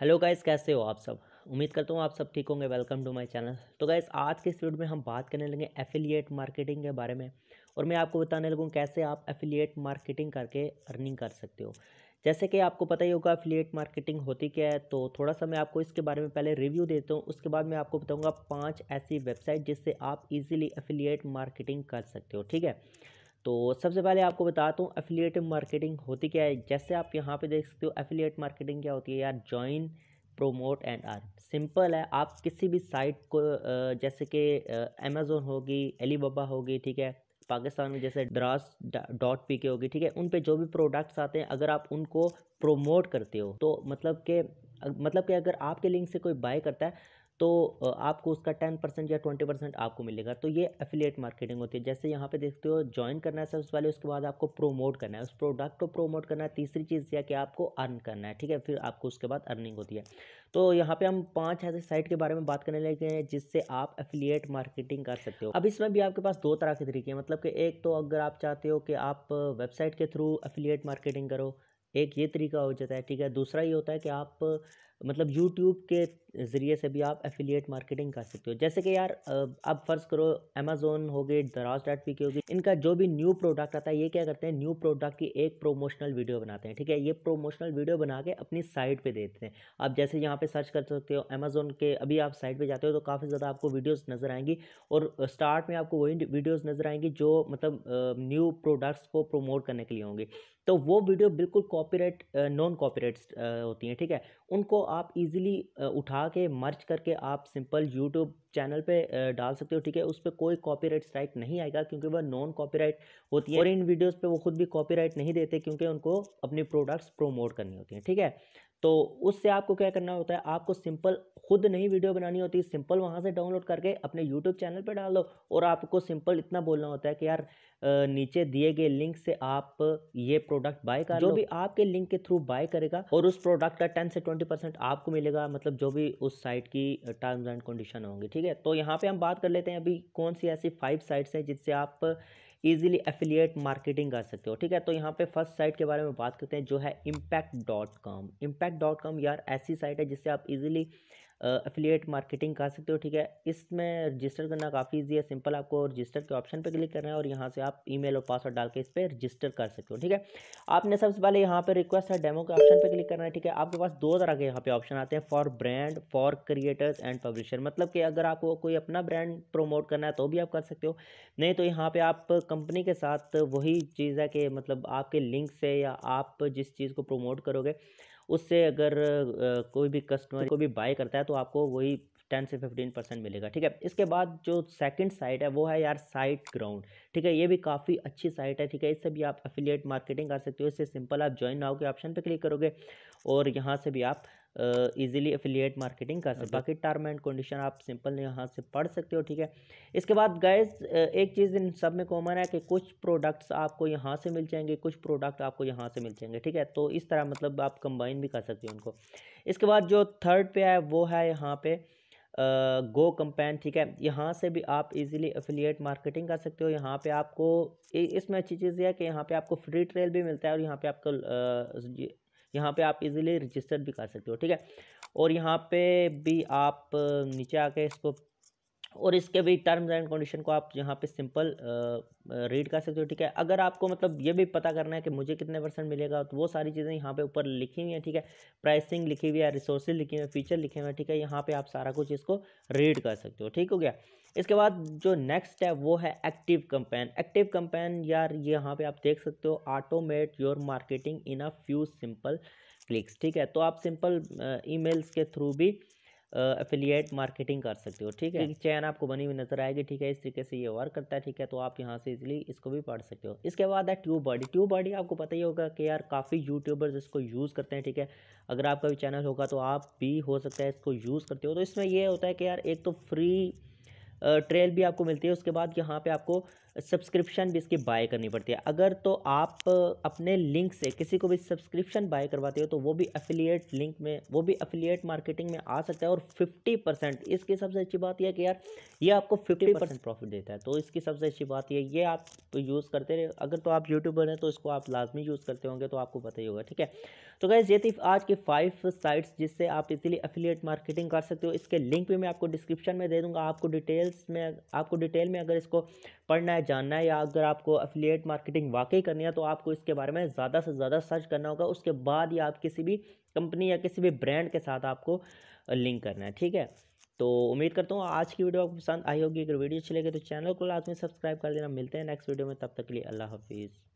hello guys कैसे हो आप सब उम्मीद करता हूँ आप सब ठीक होंगे वेलकम टू माय चैनल तो गाइस आज के इस वीडियो में हम बात करने लगे एफिलिएट मार्केटिंग के बारे में और मैं आपको बताने लगूँ कैसे आप एफिलिएट मार्केटिंग करके अर्निंग कर सकते हो जैसे कि आपको पता ही होगा एफिलिएट मार्केटिंग होती क्या है तो थोड़ा सा मैं आपको इसके बारे में पहले रिव्यू देता हूँ उसके बाद मैं आपको बताऊँगा पाँच ऐसी वेबसाइट जिससे आप ईजिली एफिलिएट मार्केटिंग कर सकते हो ठीक है तो सबसे पहले आपको बताता हूँ एफिलिएट मार्केटिंग होती क्या है जैसे आप यहाँ पे देख सकते हो एफिलिएट मार्केटिंग क्या होती है यार join promote and earn simple है आप किसी भी साइट को जैसे कि अमेज़ोन होगी एलीबाबा होगी ठीक है पाकिस्तान में जैसे ड्रास डॉट पी के होगी ठीक है उन पे जो भी प्रोडक्ट्स आते हैं अगर आप उनको प्रोमोट करते हो तो मतलब के मतलब कि अगर आपके लिंक से कोई बाय करता है तो आपको उसका टेन परसेंट या ट्वेंटी परसेंट आपको मिलेगा तो ये एफिलेट मार्केटिंग होती है जैसे यहाँ पे देखते हो ज्वाइन करना है सबसे पहले उसके बाद आपको प्रोमोट करना है उस प्रोडक्ट को प्रोमोट करना है तीसरी चीज़ यह कि आपको अर्न करना है ठीक है फिर आपको उसके बाद अर्निंग होती है तो यहाँ पे हम पांच ऐसे साइट के बारे में बात करने लगे हैं जिससे आप एफिलिएट मार्केटिंग कर सकते हो अब इसमें भी आपके पास दो तरह के तरीके हैं मतलब कि एक तो अगर आप चाहते हो कि आप वेबसाइट के थ्रू एफिलिएट मार्केटिंग करो एक ये तरीका हो जाता है ठीक है दूसरा ये होता है कि आप मतलब यूट्यूब के ज़रिए से भी आप एफिलिएट मार्केटिंग कर सकते हो जैसे कि यार आप फ़र्ज़ करो अमेजोन हो गए दराज डाट पी के होगी इनका जो भी न्यू प्रोडक्ट आता है ये क्या करते हैं न्यू प्रोडक्ट की एक प्रोमोशनल वीडियो बनाते हैं ठीक है ये प्रोमोशनल वीडियो बना के अपनी साइट पर देते हैं आप जैसे यहाँ पर सर्च कर सकते हो अमेजोन के अभी आप साइट पर जाते हो तो काफ़ी ज़्यादा आपको वीडियोज़ नज़र आएंगी और स्टार्ट में आपको वही वीडियोज़ नज़र आएंगी जो मतलब न्यू प्रोडक्ट्स को प्रोमोट करने के लिए होंगे तो वो वीडियो बिल्कुल कॉपीराइट नॉन कॉपीराइट होती हैं ठीक है उनको आप इजीली उठा के मर्च करके आप सिंपल यूट्यूब चैनल पे डाल सकते हो ठीक है उस पर कोई कॉपीराइट स्ट्राइक नहीं आएगा क्योंकि वह नॉन कॉपीराइट होती है और इन वीडियोस पे वो खुद भी कॉपीराइट नहीं देते क्योंकि उनको अपनी प्रोडक्ट्स प्रोमोट करनी होती हैं ठीक है तो उससे आपको क्या करना होता है आपको सिंपल खुद नहीं वीडियो बनानी होती सिंपल वहाँ से डाउनलोड करके अपने यूट्यूब चैनल पर डाल दो और आपको सिंपल इतना बोलना होता है कि यार नीचे दिए गए लिंक से आप ये प्रोडक्ट बाय कर जो भी आपके लिंक के थ्रू बाय करेगा और उस प्रोडक्ट का टेन से ट्वेंटी परसेंट आपको मिलेगा मतलब जो भी उस साइट की टर्म्स एंड कंडीशन होंगी ठीक है तो यहाँ पर हम बात कर लेते हैं अभी कौन सी ऐसी फाइव साइट्स हैं जिससे आप ईजिली एफिलिएट मार्केटिंग कर सकते हो ठीक है तो यहाँ पे फर्स्ट साइट के बारे में बात करते हैं जो है Impact dot com Impact dot com यार ऐसी साइट है जिससे आप इजीली अफिलिएट मार्केटिंग कह सकते हो ठीक है इसमें रजिस्टर करना काफ़ी ईजी है सिंपल आपको रजिस्टर के ऑप्शन पर क्लिक करना है और यहाँ से आप ईमेल और पासवर्ड डाल के इस पर रजिस्टर कर सकते हो ठीक है आपने सबसे पहले यहाँ पर रिक्वेस्ट है डेमो के ऑप्शन पर क्लिक करना है ठीक है आपके पास दो तरह के यहाँ पे ऑप्शन आते हैं for brand for creators and publisher मतलब कि अगर आपको कोई अपना ब्रांड प्रोमोट करना है तो भी आप कर सकते हो नहीं तो यहाँ पर आप कंपनी के साथ वही चीज़ है कि मतलब आपके लिंक से या आप जिस चीज़ को प्रोमोट करोगे उससे अगर कोई भी कस्टमर कोई भी बाय करता है तो आपको वही टेन से फिफ्टीन परसेंट मिलेगा ठीक है इसके बाद जो सेकंड साइट है वो है यार साइट ग्राउंड ठीक है ये भी काफ़ी अच्छी साइट है ठीक है इससे भी आप अफिलियट मार्केटिंग कर सकते हो इससे सिंपल आप ज्वाइन नाउ के ऑप्शन पर क्लिक करोगे और यहाँ से भी आप इजीली एफिलिएट मार्केटिंग कर सकते हाँ बाकी टर्म एंड कंडीशन आप सिंपल यहाँ से पढ़ सकते हो ठीक है इसके बाद गैस एक चीज़ इन सब में कॉमन है कि कुछ प्रोडक्ट्स आपको यहाँ से मिल जाएंगे कुछ प्रोडक्ट आपको यहाँ से मिल जाएंगे ठीक है तो इस तरह मतलब आप कंबाइन भी कर सकते हो उनको इसके बाद जो थर्ड पे है वो है यहाँ पे गो कंपेन ठीक है यहाँ से भी आप इजीली एफिलिएट मार्केटिंग कर सकते हो यहाँ पे आपको इसमें अच्छी चीज़ यह है कि यहाँ पे आपको फ्री ट्रेल भी मिलता है और यहाँ पे आपको यहाँ पे आप इजीली रजिस्टर भी कर सकते हो ठीक है और यहाँ पे भी आप नीचे आके इसको और इसके भी टर्म्स एंड कंडीशन को आप यहाँ पे सिंपल रीड कर सकते हो ठीक है अगर आपको मतलब ये भी पता करना है कि मुझे कितने परसेंट मिलेगा तो वो सारी चीज़ें यहाँ पे ऊपर लिखी हुई हैं ठीक है प्राइसिंग लिखी हुई है रिसोर्सेज लिखी हुई है फीचर लिखे हुए हैं ठीक है यहाँ पे आप सारा कुछ इसको रीड कर सकते हो ठीक हो गया इसके बाद जो नेक्स्ट है वो है एक्टिव कंपेन एक्टिव कंपेन यार यहाँ पर आप देख सकते हो automate your marketing in a few simple clicks ठीक है तो आप सिंपल ई के थ्रू भी अफिलिएट मार्केटिंग कर सकते हो ठीक है चैन आपको बनी हुई नजर आएगी ठीक है इस तरीके से ये वर्क करता है ठीक है तो आप यहाँ से इजिली इसको भी पढ़ सकते हो इसके बाद है ट्यूब बॉडी ट्यूब बॉडी आपको पता ही होगा कि यार काफ़ी यूट्यूबर्स इसको यूज़ करते हैं ठीक है अगर आपका भी चैनल होगा तो आप भी हो सकता है इसको यूज़ करते हो तो इसमें यह होता है कि यार एक तो फ्री ट्रेल भी आपको मिलती है उसके बाद यहाँ पर आपको सब्सक्रिप्शन भी इसकी बाय करनी पड़ती है अगर तो आप अपने लिंक से किसी को भी सब्सक्रिप्शन बाय करवाते हो तो वो भी अफिलिएट लिंक में वो भी अफिलिएट मार्केटिंग में आ सकता है और फिफ्टी परसेंट इसकी सबसे अच्छी बात यह कि यार ये आपको फिफ्टी परसेंट प्रॉफिट देता है तो इसकी सबसे अच्छी बात यह ये आप तो यूज़ करते रहे अगर तो आप यूट्यूबर हैं तो इसको आप लाजमी यूज़ करते होंगे तो आपको पता ही होगा ठीक है तो गैस ये थी आज की फाइव साइट्स जिससे आप इसीलिए अफिलिएट मार्केटिंग कर सकते हो इसके लिंक भी मैं आपको डिस्क्रिप्शन में दे दूँगा आपको डिटेल्स में आपको डिटेल में अगर इसको पढ़ना है है जानना है या अगर आपको अफिलियट मार्केटिंग वाकई करनी है तो आपको इसके बारे में ज़्यादा से ज़्यादा सर्च करना होगा उसके बाद ही आप किसी भी कंपनी या किसी भी ब्रांड के साथ आपको लिंक करना है ठीक है तो उम्मीद करता हूँ आज की वीडियो आपको पसंद आई होगी अगर वीडियो अच्छी लगे तो चैनल को लाजमी सब्सक्राइब कर देना मिलते हैं नेक्स्ट वीडियो में तब तक के लिए अल्लाह हाफिज़